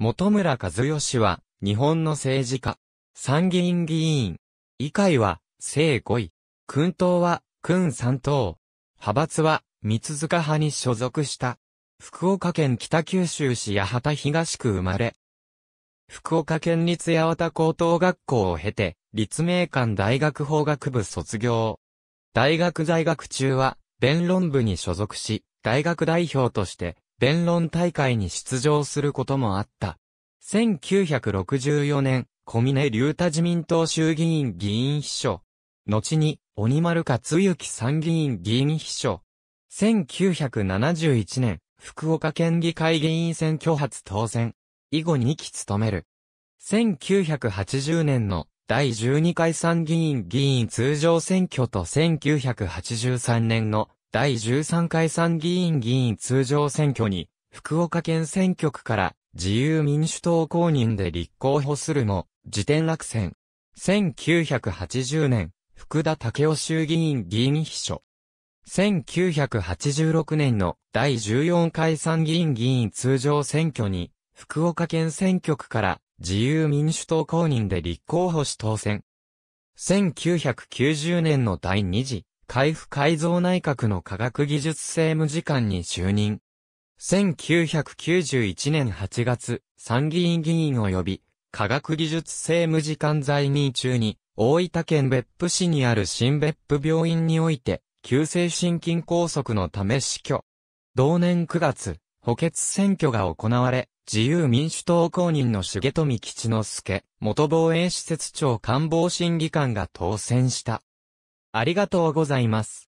本村和義は、日本の政治家。参議院議員。議会は、正5位。訓党は、訓3党。派閥は、三塚派に所属した。福岡県北九州市八幡東区生まれ。福岡県立八幡高等学校を経て、立命館大学法学部卒業。大学在学中は、弁論部に所属し、大学代表として、弁論大会に出場することもあった。1964年、小峰隆太自民党衆議院議員秘書。後に、鬼丸勝幸参議院議員秘書。1971年、福岡県議会議員選挙発当選。以後2期務める。1980年の第12回参議院議員通常選挙と1983年の第13回参議院議員通常選挙に、福岡県選挙区から自由民主党公認で立候補するも、辞典落選。1980年、福田武雄衆議院議員秘書。1986年の第14回参議院議員通常選挙に、福岡県選挙区から自由民主党公認で立候補し当選。1990年の第2次海部改造内閣の科学技術政務次官に就任。1991年8月、参議院議員及び、科学技術政務次官在任中に、大分県別府市にある新別府病院において、急性心筋梗塞のため死去。同年9月、補欠選挙が行われ、自由民主党公認の重富吉之助、元防衛施設長官房審議官が当選した。ありがとうございます。